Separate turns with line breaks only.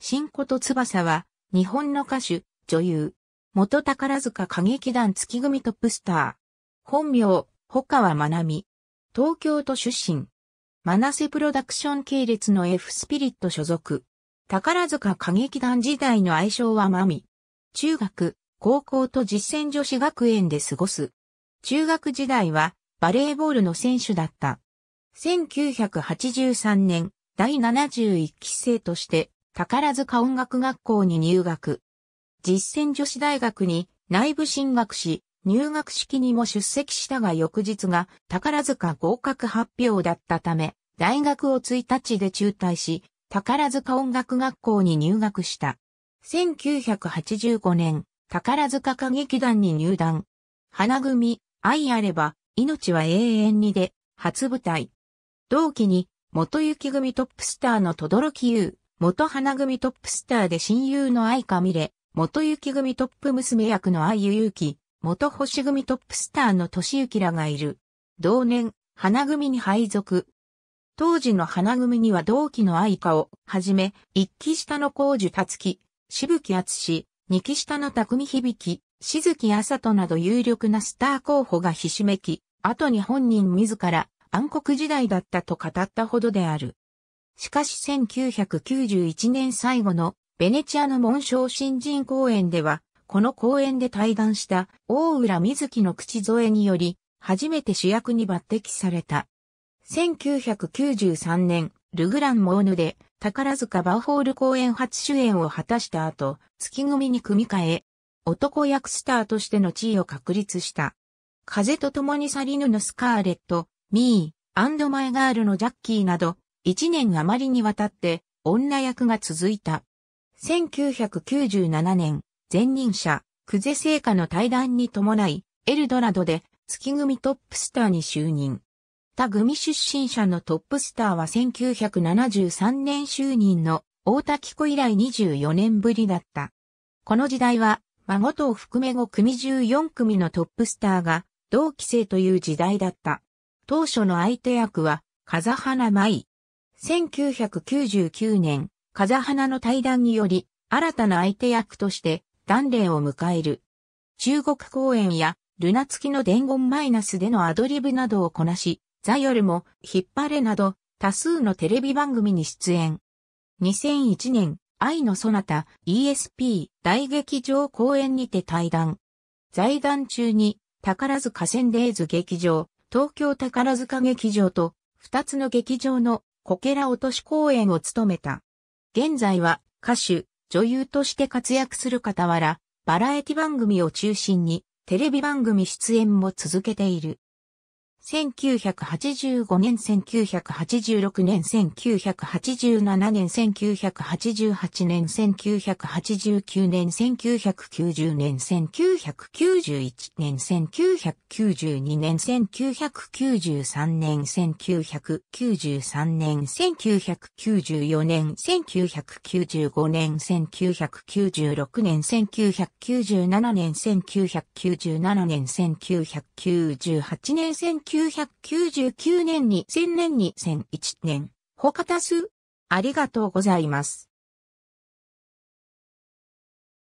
新こと翼は、日本の歌手、女優、元宝塚歌劇団月組トップスター。本名、穂はまなみ。東京都出身。マナセプロダクション系列の F スピリット所属。宝塚歌劇団時代の愛称はまみ。中学、高校と実践女子学園で過ごす。中学時代は、バレーボールの選手だった。1983年、第71期生として、宝塚音楽学校に入学。実践女子大学に内部進学し、入学式にも出席したが翌日が宝塚合格発表だったため、大学を1日で中退し、宝塚音楽学校に入学した。1985年、宝塚歌劇団に入団。花組、愛あれば、命は永遠にで、初舞台。同期に、元雪組トップスターの轟優、元花組トップスターで親友の愛かみれ、元雪組トップ娘役の愛ゆゆき、元星組トップスターの俊幸らがいる。同年、花組に配属。当時の花組には同期の愛香をはじめ、一期下の工樹達樹、しぶきあつし、二期下の匠響き、しずきあさとなど有力なスター候補がひしめき、後に本人自ら暗黒時代だったと語ったほどである。しかし1991年最後のベネチアの紋章新人公演では、この公演で対談した大浦瑞希の口添えにより、初めて主役に抜擢された。1993年、ルグランモーヌで宝塚バーホール公演初主演を果たした後、月組に組み替え、男役スターとしての地位を確立した。風と共に去りぬのスカーレット、ミー、アンドマイガールのジャッキーなど、1年余りにわたって女役が続いた。1997年、前任者、久世聖火の対談に伴い、エルドラドで月組トップスターに就任。他組出身者のトップスターは1973年就任の大田子以来24年ぶりだった。この時代は、孫とを含め5組14組のトップスターが同期生という時代だった。当初の相手役は、風花舞、1999年、風花の対談により、新たな相手役として、断礼を迎える。中国公演や、ルナ付きの伝言マイナスでのアドリブなどをこなし、ザヨルも、引っ張れなど、多数のテレビ番組に出演。2001年、愛のそなた ESP 大劇場公演にて対談。在談中に、宝塚センデーズ劇場、東京宝塚劇場と、二つの劇場のこけら落とし公演を務めた。現在は歌手、女優として活躍する傍ら、バラエティ番組を中心にテレビ番組出演も続けている。1985年、1986年、1987年、1988年、1989年、1990年、1991年、1992年、1993年、1993年、1994年、1995年、1996年、1997年、1997年、1998年、1999 1999年2000年2001年、他多数。ありがとうございます。